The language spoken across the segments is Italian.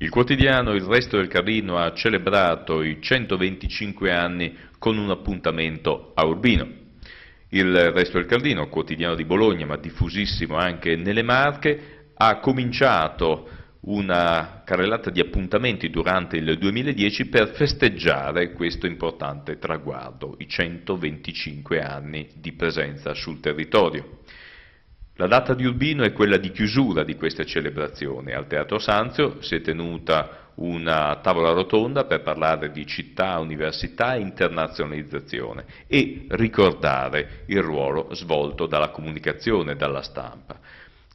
Il quotidiano Il Resto del Carlino ha celebrato i 125 anni con un appuntamento a Urbino. Il Resto del Carlino, quotidiano di Bologna ma diffusissimo anche nelle Marche, ha cominciato una carrellata di appuntamenti durante il 2010 per festeggiare questo importante traguardo, i 125 anni di presenza sul territorio. La data di Urbino è quella di chiusura di questa celebrazione. Al Teatro Sanzio si è tenuta una tavola rotonda per parlare di città, università e internazionalizzazione e ricordare il ruolo svolto dalla comunicazione e dalla stampa.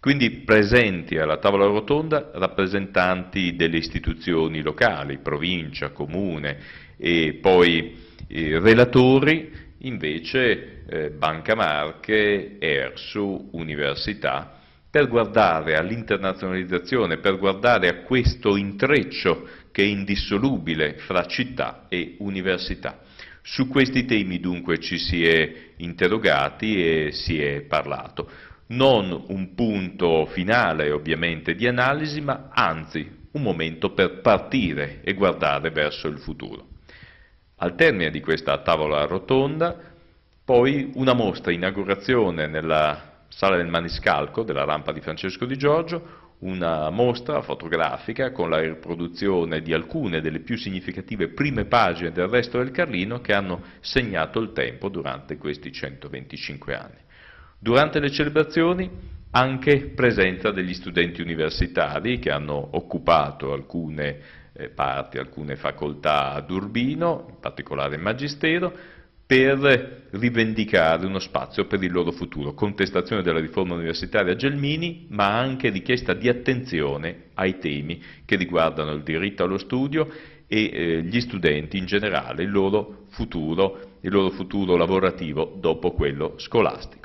Quindi presenti alla tavola rotonda rappresentanti delle istituzioni locali, provincia, comune e poi eh, relatori invece eh, Banca Marche, ERSU, Università, per guardare all'internazionalizzazione, per guardare a questo intreccio che è indissolubile fra città e università. Su questi temi dunque ci si è interrogati e si è parlato. Non un punto finale ovviamente di analisi, ma anzi un momento per partire e guardare verso il futuro. Al termine di questa tavola rotonda, poi una mostra inaugurazione nella sala del Maniscalco della rampa di Francesco Di Giorgio, una mostra fotografica con la riproduzione di alcune delle più significative prime pagine del resto del Carlino che hanno segnato il tempo durante questi 125 anni. Durante le celebrazioni anche presenza degli studenti universitari che hanno occupato alcune eh, parti, alcune facoltà ad Urbino, in particolare il Magistero, per rivendicare uno spazio per il loro futuro, contestazione della riforma universitaria Gelmini, ma anche richiesta di attenzione ai temi che riguardano il diritto allo studio e eh, gli studenti in generale, il loro futuro, il loro futuro lavorativo dopo quello scolastico.